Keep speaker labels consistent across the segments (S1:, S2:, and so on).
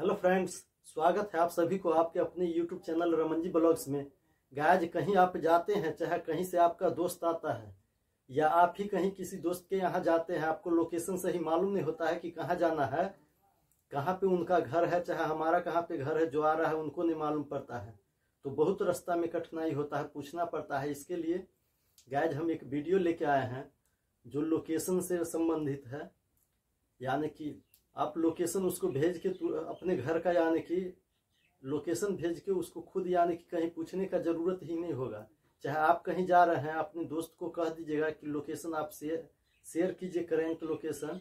S1: hello friends स्वागत है आप सभी को आपके अपने यूट्यूब चैनल रमनजी ब्लॉग्स में गायज कहीं आप जाते हैं चाहे कहीं से आपका दोस्त आता है या आप ही कहीं किसी दोस्त के यहाँ जाते हैं आपको लोकेशन से ही मालूम नहीं होता है कि कहाँ जाना है कहाँ पे उनका घर है चाहे हमारा कहाँ पे घर है जो आ रहा है उनको नहीं मालूम पड़ता है तो बहुत रास्ता में कठिनाई होता है पूछना पड़ता है इसके लिए गायज हम एक वीडियो लेके आए हैं जो लोकेशन से संबंधित है यानी कि आप लोकेशन उसको भेज के अपने घर का यानी कि लोकेशन भेज के उसको खुद यानी कि कहीं पूछने का जरूरत ही नहीं होगा चाहे आप कहीं जा रहे हैं अपने दोस्त को कह दीजिएगा कि लोकेशन आप शेयर शेयर कीजिए करेंट लोकेशन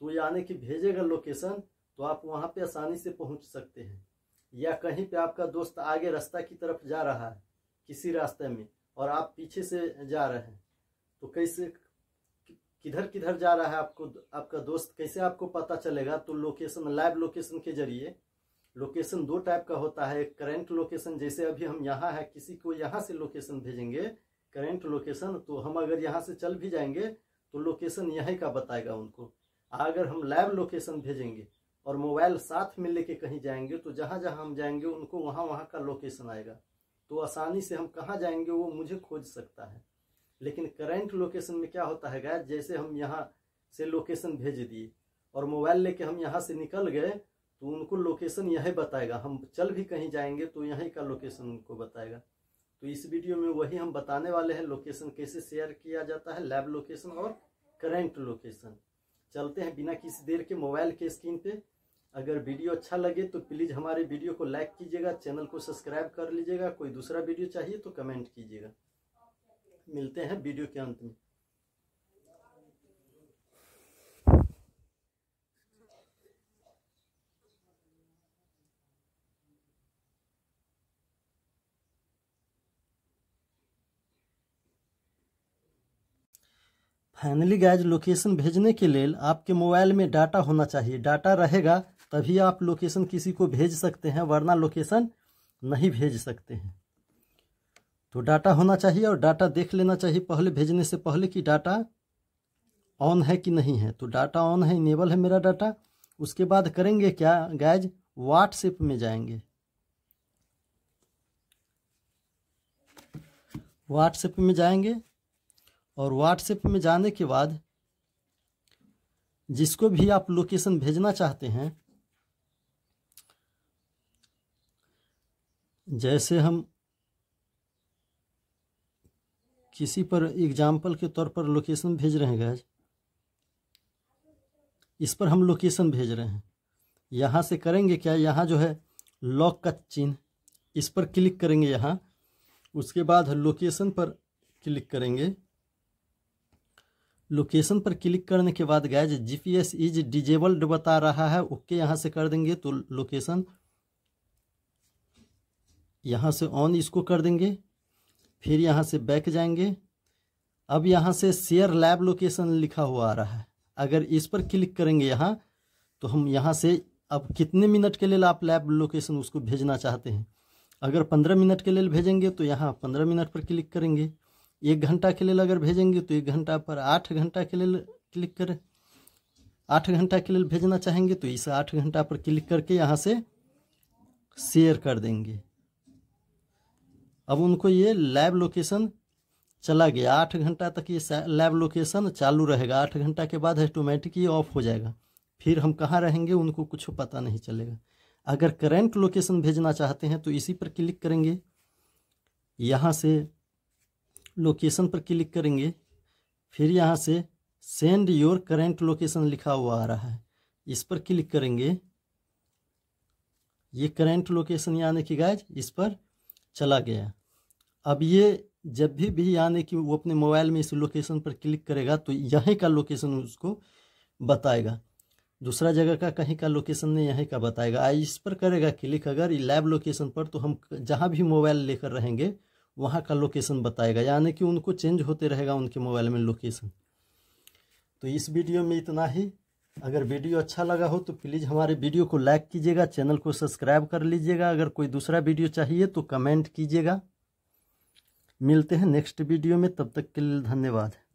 S1: तो यानी कि भेजेगा लोकेशन तो आप वहाँ पे आसानी से पहुँच सकते हैं या कहीं पे आपका दोस्त आगे रास्ता की तरफ जा रहा है किसी रास्ते में और आप पीछे से जा रहे हैं तो कैसे किधर किधर जा रहा है आपको आपका दोस्त कैसे आपको पता चलेगा तो लोकेशन लाइव लोकेशन के जरिए लोकेशन दो टाइप का होता है करंट लोकेशन जैसे अभी हम यहाँ है किसी को यहाँ से लोकेशन भेजेंगे करंट लोकेशन तो हम अगर यहाँ से चल भी जाएंगे तो लोकेशन यहीं का बताएगा उनको अगर हम लाइव लोकेशन भेजेंगे और मोबाइल साथ में लेके कहीं जाएंगे तो जहाँ जहाँ हम जाएंगे उनको वहाँ वहाँ का लोकेशन आएगा तो आसानी से हम कहाँ जाएंगे वो मुझे खोज सकता है लेकिन करंट लोकेशन में क्या होता है गैर जैसे हम यहाँ से लोकेशन भेज दिए और मोबाइल लेके हम यहाँ से निकल गए तो उनको लोकेशन यही बताएगा हम चल भी कहीं जाएंगे तो यहीं का लोकेशन उनको बताएगा तो इस वीडियो में वही हम बताने वाले हैं लोकेशन कैसे शेयर किया जाता है लैब लोकेशन और करंट लोकेशन चलते हैं बिना किसी देर के मोबाइल के स्क्रीन पे अगर वीडियो अच्छा लगे तो प्लीज़ हमारे वीडियो को लाइक कीजिएगा चैनल को सब्सक्राइब कर लीजिएगा कोई दूसरा वीडियो चाहिए तो कमेंट कीजिएगा मिलते हैं वीडियो के अंत में फाइनली गाइज लोकेशन भेजने के लिए आपके मोबाइल में डाटा होना चाहिए डाटा रहेगा तभी आप लोकेशन किसी को भेज सकते हैं वरना लोकेशन नहीं भेज सकते हैं तो डाटा होना चाहिए और डाटा देख लेना चाहिए पहले भेजने से पहले कि डाटा ऑन है कि नहीं है तो डाटा ऑन है इनेबल है मेरा डाटा उसके बाद करेंगे क्या गैज व्हाट्सएप में जाएंगे व्हाट्सएप में जाएंगे और व्हाट्सएप में जाने के बाद जिसको भी आप लोकेशन भेजना चाहते हैं जैसे हम किसी पर एग्जाम्पल के तौर पर लोकेशन भेज रहे हैं गैज इस पर हम लोकेशन भेज रहे हैं यहाँ से करेंगे क्या यहाँ जो है लॉक का चिन्ह इस पर क्लिक करेंगे यहाँ उसके बाद लोकेशन पर क्लिक करेंगे लोकेशन पर क्लिक करने के बाद गैज जीपीएस इज डिजेबल्ड बता रहा है ओके यहाँ से कर देंगे तो लोकेशन यहाँ से ऑन इसको कर देंगे फिर यहाँ से बैक जाएंगे अब यहाँ से शेयर लैब लोकेशन लिखा हुआ आ रहा है अगर इस पर क्लिक करेंगे यहाँ तो हम यहाँ से अब कितने मिनट के लिए आप लैब लोकेशन उसको भेजना चाहते हैं अगर पंद्रह मिनट के लिए भेजेंगे तो यहाँ पंद्रह मिनट पर क्लिक करेंगे एक घंटा के लिए अगर भेजेंगे तो एक घंटा पर आठ घंटा के लिए क्लिक करें आठ घंटा के लिए भेजना चाहेंगे तो इस आठ घंटा पर क्लिक करके यहाँ से शेयर कर देंगे अब उनको ये लैब लोकेशन चला गया आठ घंटा तक ये लैब लोकेशन चालू रहेगा आठ घंटा के बाद ऑटोमेटिक ये ऑफ हो जाएगा फिर हम कहाँ रहेंगे उनको कुछ पता नहीं चलेगा अगर करेंट लोकेशन भेजना चाहते हैं तो इसी पर क्लिक करेंगे यहाँ से लोकेशन पर क्लिक करेंगे फिर यहाँ से सेंड योर करेंट लोकेशन लिखा हुआ आ रहा है इस पर क्लिक करेंगे ये करेंट लोकेशन यानी कि गाइज इस पर चला गया अब ये जब भी भी यानी कि वो अपने मोबाइल में इस लोकेशन पर क्लिक करेगा तो यहीं का लोकेशन उसको बताएगा दूसरा जगह का कहीं का लोकेशन नहीं यहीं का बताएगा इस पर करेगा क्लिक अगर लैब लोकेशन पर तो हम जहाँ भी मोबाइल लेकर रहेंगे वहाँ का लोकेशन बताएगा यानी कि उनको चेंज होते रहेगा उनके मोबाइल में लोकेशन तो इस वीडियो में इतना ही अगर वीडियो अच्छा लगा हो तो प्लीज़ हमारे वीडियो को लाइक कीजिएगा चैनल को सब्सक्राइब कर लीजिएगा अगर कोई दूसरा वीडियो चाहिए तो कमेंट कीजिएगा मिलते हैं नेक्स्ट वीडियो में तब तक के लिए धन्यवाद